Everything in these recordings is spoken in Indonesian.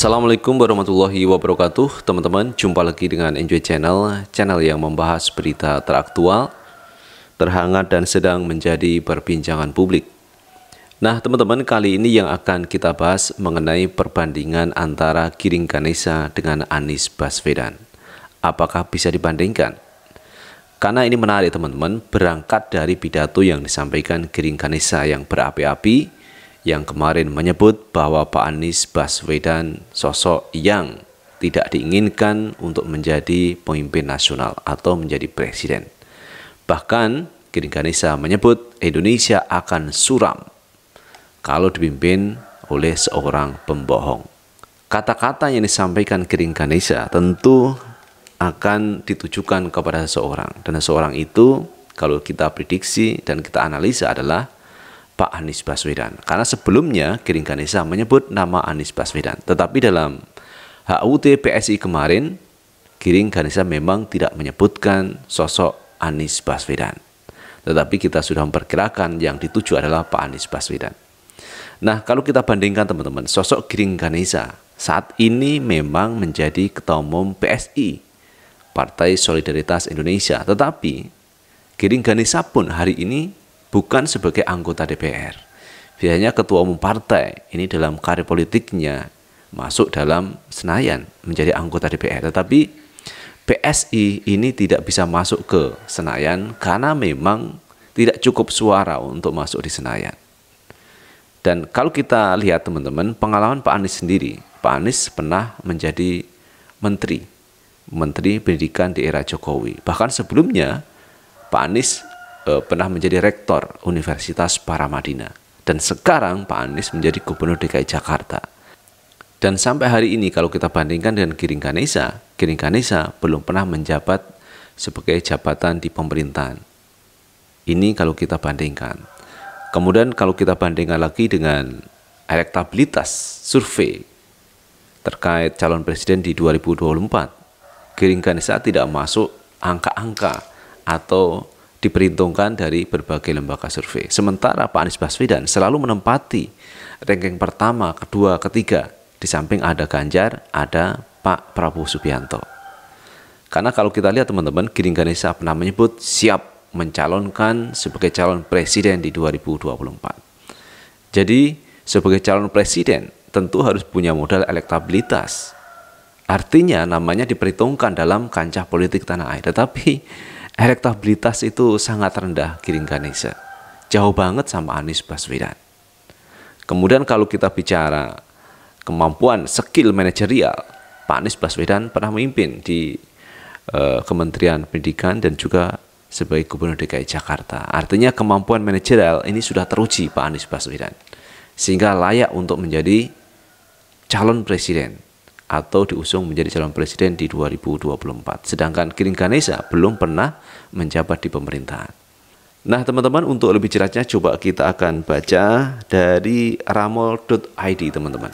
Assalamualaikum warahmatullahi wabarakatuh Teman-teman, jumpa lagi dengan Enjoy Channel Channel yang membahas berita teraktual Terhangat dan sedang menjadi perbincangan publik Nah teman-teman, kali ini yang akan kita bahas Mengenai perbandingan antara Giring Ganesha dengan Anies Baswedan Apakah bisa dibandingkan? Karena ini menarik teman-teman Berangkat dari pidato yang disampaikan Giring Ganesha yang berapi-api yang kemarin menyebut bahwa Pak Anies Baswedan sosok yang tidak diinginkan untuk menjadi pemimpin nasional atau menjadi presiden. Bahkan Giringganisa menyebut Indonesia akan suram kalau dipimpin oleh seorang pembohong. Kata-kata yang disampaikan Giringganisa tentu akan ditujukan kepada seseorang dan seseorang itu kalau kita prediksi dan kita analisa adalah Pak Anies Baswedan. Karena sebelumnya Giring Ganesa menyebut nama Anies Baswedan. Tetapi dalam HUT PSI kemarin, Giring Ganesa memang tidak menyebutkan sosok Anies Baswedan. Tetapi kita sudah memperkirakan yang dituju adalah Pak Anies Baswedan. Nah, kalau kita bandingkan teman-teman, sosok Giring Ganesa saat ini memang menjadi ketua umum PSI, Partai Solidaritas Indonesia. Tetapi Giring Ganesa pun hari ini bukan sebagai anggota DPR. Biasanya ketua umum partai ini dalam karir politiknya masuk dalam Senayan menjadi anggota DPR. Tetapi PSI ini tidak bisa masuk ke Senayan karena memang tidak cukup suara untuk masuk di Senayan. Dan kalau kita lihat teman-teman, pengalaman Pak Anies sendiri, Pak Anies pernah menjadi menteri, menteri pendidikan di era Jokowi. Bahkan sebelumnya, Pak Anies Eh, pernah menjadi rektor Universitas Paramadina dan sekarang Pak Anies menjadi gubernur DKI Jakarta. Dan sampai hari ini kalau kita bandingkan dengan Giring Ganesa, Giring Ganesa belum pernah menjabat sebagai jabatan di pemerintahan. Ini kalau kita bandingkan. Kemudian kalau kita bandingkan lagi dengan elektabilitas survei terkait calon presiden di 2024, Giring Ganesa tidak masuk angka-angka atau diperhitungkan dari berbagai lembaga survei. Sementara Pak Anies Baswedan selalu menempati ranking pertama, kedua, ketiga. Di samping ada Ganjar, ada Pak Prabowo Subianto. Karena kalau kita lihat teman-teman, Giring Ganesha pernah menyebut siap mencalonkan sebagai calon presiden di 2024. Jadi sebagai calon presiden tentu harus punya modal elektabilitas. Artinya namanya diperhitungkan dalam kancah politik tanah air. Tetapi elektabilitas itu sangat rendah Giring Ganesa. Jauh banget sama Anies Baswedan. Kemudian kalau kita bicara kemampuan skill manajerial, Pak Anies Baswedan pernah memimpin di uh, Kementerian Pendidikan dan juga sebagai Gubernur DKI Jakarta. Artinya kemampuan manajerial ini sudah teruji Pak Anies Baswedan. Sehingga layak untuk menjadi calon presiden atau diusung menjadi calon presiden di 2024. Sedangkan Kiring Ganesa belum pernah menjabat di pemerintahan. Nah teman-teman untuk lebih jelasnya coba kita akan baca dari ramol.id teman-teman.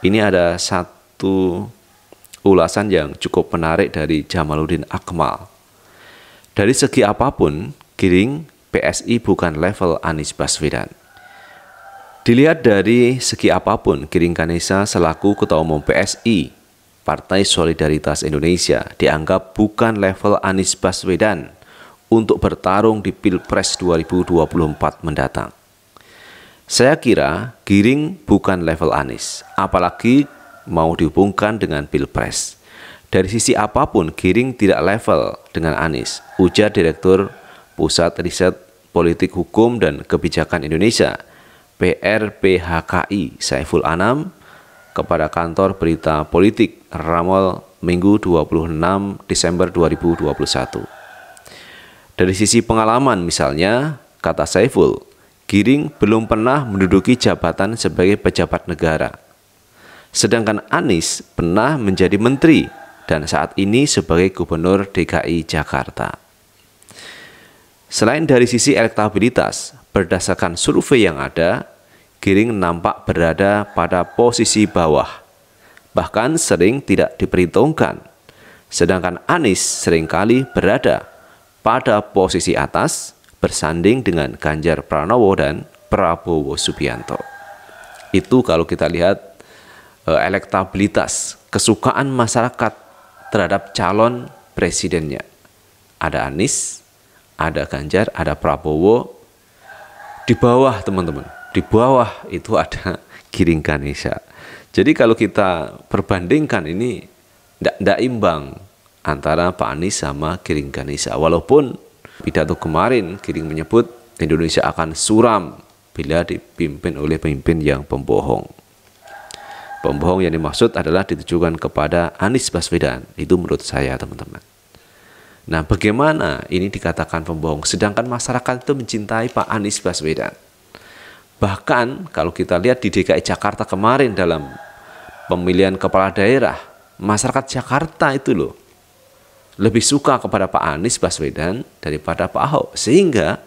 Ini ada satu ulasan yang cukup menarik dari Jamaluddin Akmal. Dari segi apapun, Kiring PSI bukan level Anies Baswedan. Dilihat dari segi apapun, Giring Ganesa selaku Ketua Umum PSI, Partai Solidaritas Indonesia, dianggap bukan level Anies Baswedan untuk bertarung di Pilpres 2024 mendatang. Saya kira Giring bukan level Anies, apalagi mau dihubungkan dengan Pilpres. Dari sisi apapun, Giring tidak level dengan Anies, ujar Direktur Pusat Riset Politik Hukum dan Kebijakan Indonesia, PRPHKI Saiful Anam kepada kantor berita politik Ramol Minggu 26 Desember 2021. Dari sisi pengalaman misalnya, kata Saiful, Giring belum pernah menduduki jabatan sebagai pejabat negara. Sedangkan Anies pernah menjadi menteri dan saat ini sebagai gubernur DKI Jakarta. Selain dari sisi elektabilitas, berdasarkan survei yang ada, giring nampak berada pada posisi bawah, bahkan sering tidak diperhitungkan. Sedangkan Anies seringkali berada pada posisi atas bersanding dengan Ganjar Pranowo dan Prabowo Subianto. Itu kalau kita lihat eh, elektabilitas kesukaan masyarakat terhadap calon presidennya. Ada Anies, ada Ganjar, ada Prabowo di bawah teman-teman di bawah itu ada giring Ganesha. Jadi kalau kita perbandingkan ini tidak imbang antara Pak Anies sama giring Ganesha. Walaupun pidato kemarin giring menyebut Indonesia akan suram bila dipimpin oleh pemimpin yang pembohong. Pembohong yang dimaksud adalah ditujukan kepada Anies Baswedan. Itu menurut saya, teman-teman. Nah, bagaimana ini dikatakan pembohong? Sedangkan masyarakat itu mencintai Pak Anies Baswedan. Bahkan kalau kita lihat di DKI Jakarta kemarin dalam pemilihan kepala daerah, masyarakat Jakarta itu loh lebih suka kepada Pak Anies Baswedan daripada Pak Ahok. Sehingga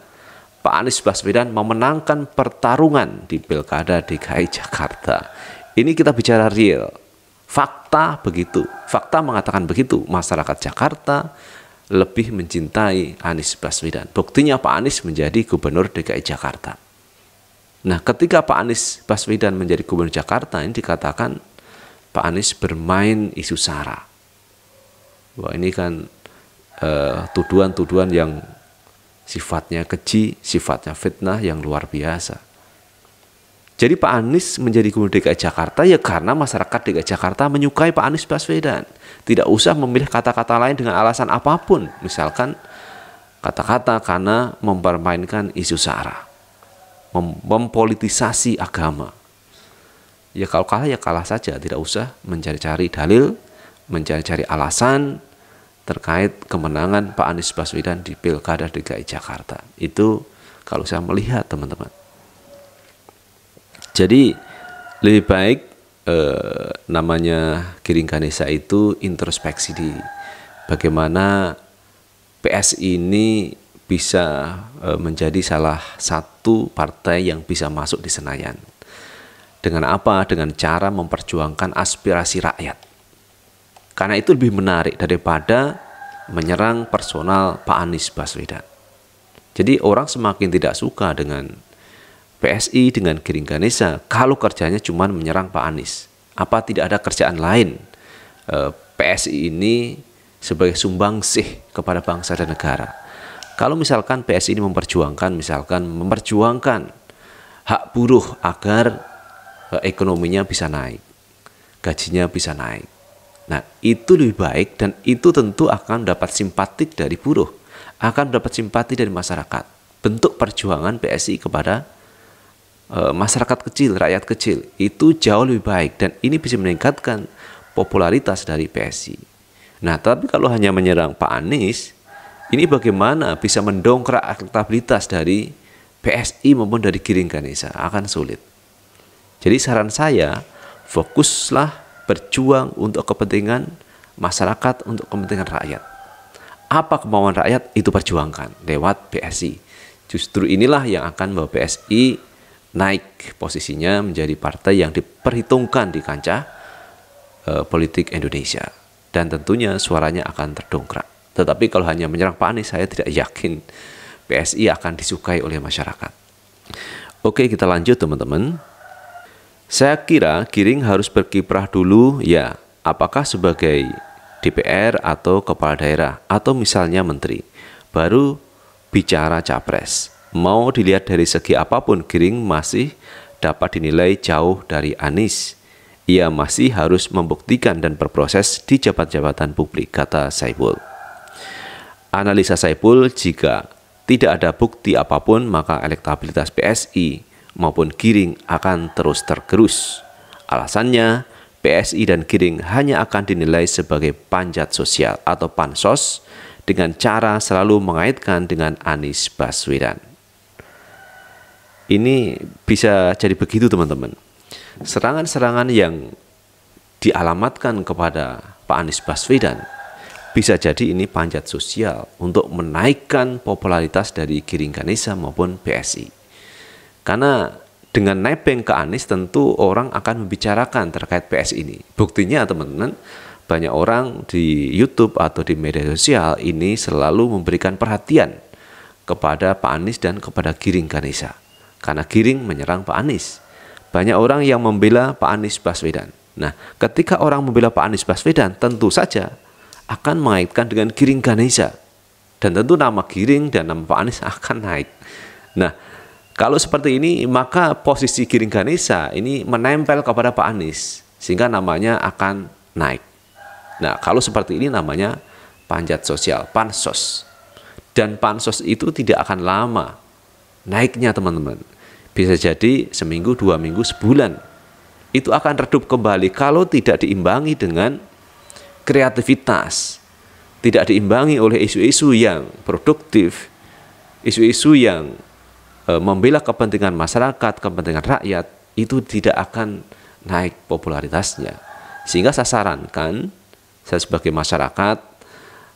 Pak Anies Baswedan memenangkan pertarungan di Pilkada DKI Jakarta. Ini kita bicara real. Fakta begitu. Fakta mengatakan begitu. Masyarakat Jakarta lebih mencintai Anies Baswedan. Buktinya Pak Anies menjadi gubernur DKI Jakarta. Nah, ketika Pak Anies Baswedan menjadi gubernur Jakarta, ini dikatakan Pak Anies bermain isu sara. Wah, ini kan eh, tuduhan-tuduhan tuduhan -tuduhan yang sifatnya keji, sifatnya fitnah yang luar biasa. Jadi Pak Anies menjadi gubernur DKI Jakarta ya karena masyarakat DKI Jakarta menyukai Pak Anies Baswedan. Tidak usah memilih kata-kata lain dengan alasan apapun. Misalkan kata-kata karena mempermainkan isu sara mem mempolitisasi agama. Ya kalau kalah ya kalah saja, tidak usah mencari-cari dalil, mencari-cari alasan terkait kemenangan Pak Anies Baswedan di Pilkada DKI Jakarta. Itu kalau saya melihat teman-teman. Jadi lebih baik eh, namanya Giring Ganesa itu introspeksi di bagaimana PSI ini bisa e, menjadi salah satu partai yang bisa masuk di Senayan. Dengan apa? Dengan cara memperjuangkan aspirasi rakyat. Karena itu lebih menarik daripada menyerang personal Pak Anies Baswedan. Jadi orang semakin tidak suka dengan PSI, dengan Giring Ganesa kalau kerjanya cuma menyerang Pak Anies. Apa tidak ada kerjaan lain? E, PSI ini sebagai sumbang sih kepada bangsa dan negara. Kalau misalkan PSI ini memperjuangkan, misalkan memperjuangkan hak buruh agar eh, ekonominya bisa naik, gajinya bisa naik. Nah, itu lebih baik dan itu tentu akan dapat simpatik dari buruh, akan dapat simpati dari masyarakat. Bentuk perjuangan PSI kepada e, masyarakat kecil, rakyat kecil itu jauh lebih baik dan ini bisa meningkatkan popularitas dari PSI. Nah, tapi kalau hanya menyerang Pak Anies, ini bagaimana bisa mendongkrak akuntabilitas dari PSI maupun dari Giring Ganesa akan sulit. Jadi saran saya fokuslah berjuang untuk kepentingan masyarakat untuk kepentingan rakyat. Apa kemauan rakyat itu perjuangkan lewat PSI. Justru inilah yang akan membawa PSI naik posisinya menjadi partai yang diperhitungkan di kancah eh, politik Indonesia dan tentunya suaranya akan terdongkrak. Tetapi kalau hanya menyerang Pak Anies, saya tidak yakin PSI akan disukai oleh masyarakat. Oke, kita lanjut teman-teman. Saya kira Giring harus berkiprah dulu ya, apakah sebagai DPR atau kepala daerah atau misalnya menteri. Baru bicara capres. Mau dilihat dari segi apapun Giring masih dapat dinilai jauh dari Anies. Ia masih harus membuktikan dan berproses di jabat-jabatan publik, kata Saiful. Analisa Saipul, jika tidak ada bukti apapun maka elektabilitas PSI maupun Giring akan terus tergerus. Alasannya, PSI dan Giring hanya akan dinilai sebagai panjat sosial atau pansos dengan cara selalu mengaitkan dengan Anies Baswedan. Ini bisa jadi begitu teman-teman. Serangan-serangan yang dialamatkan kepada Pak Anies Baswedan bisa jadi ini panjat sosial untuk menaikkan popularitas dari Giring Ganesa maupun PSI. Karena dengan nebeng ke Anies tentu orang akan membicarakan terkait PSI ini. Buktinya teman-teman, banyak orang di YouTube atau di media sosial ini selalu memberikan perhatian kepada Pak Anies dan kepada Giring Ganesa. Karena Giring menyerang Pak Anies. Banyak orang yang membela Pak Anies Baswedan. Nah, ketika orang membela Pak Anies Baswedan, tentu saja akan mengaitkan dengan Giring Ganesha. Dan tentu nama Giring dan nama Pak Anies akan naik. Nah, kalau seperti ini maka posisi Giring Ganesha ini menempel kepada Pak Anies sehingga namanya akan naik. Nah, kalau seperti ini namanya panjat sosial, pansos. Dan pansos itu tidak akan lama naiknya teman-teman. Bisa jadi seminggu, dua minggu, sebulan. Itu akan redup kembali kalau tidak diimbangi dengan kreativitas tidak diimbangi oleh isu-isu yang produktif, isu-isu yang e, membela kepentingan masyarakat, kepentingan rakyat, itu tidak akan naik popularitasnya. Sehingga saya sarankan, saya sebagai masyarakat,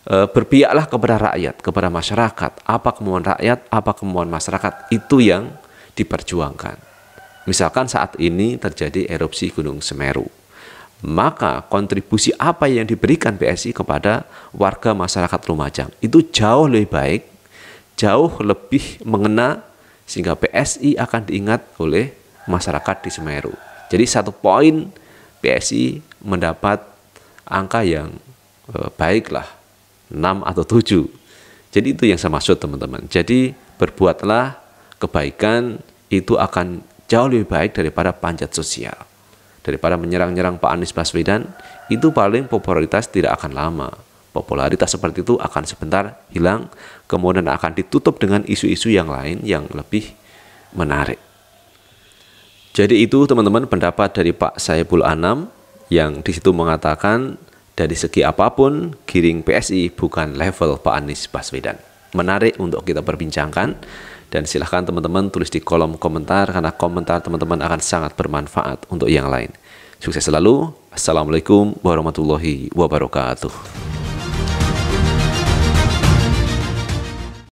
e, berpihaklah kepada rakyat, kepada masyarakat. Apa kemauan rakyat, apa kemauan masyarakat, itu yang diperjuangkan. Misalkan saat ini terjadi erupsi Gunung Semeru maka kontribusi apa yang diberikan PSI kepada warga masyarakat Lumajang itu jauh lebih baik, jauh lebih mengena sehingga PSI akan diingat oleh masyarakat di Semeru. Jadi satu poin PSI mendapat angka yang eh, baiklah 6 atau 7. Jadi itu yang saya maksud teman-teman. Jadi berbuatlah kebaikan itu akan jauh lebih baik daripada panjat sosial daripada menyerang-nyerang Pak Anies Baswedan, itu paling popularitas tidak akan lama. Popularitas seperti itu akan sebentar hilang, kemudian akan ditutup dengan isu-isu yang lain yang lebih menarik. Jadi itu teman-teman pendapat dari Pak Saiful Anam yang disitu mengatakan dari segi apapun giring PSI bukan level Pak Anies Baswedan. Menarik untuk kita perbincangkan. Dan silahkan teman-teman tulis di kolom komentar karena komentar teman-teman akan sangat bermanfaat untuk yang lain. Sukses selalu. Assalamualaikum warahmatullahi wabarakatuh.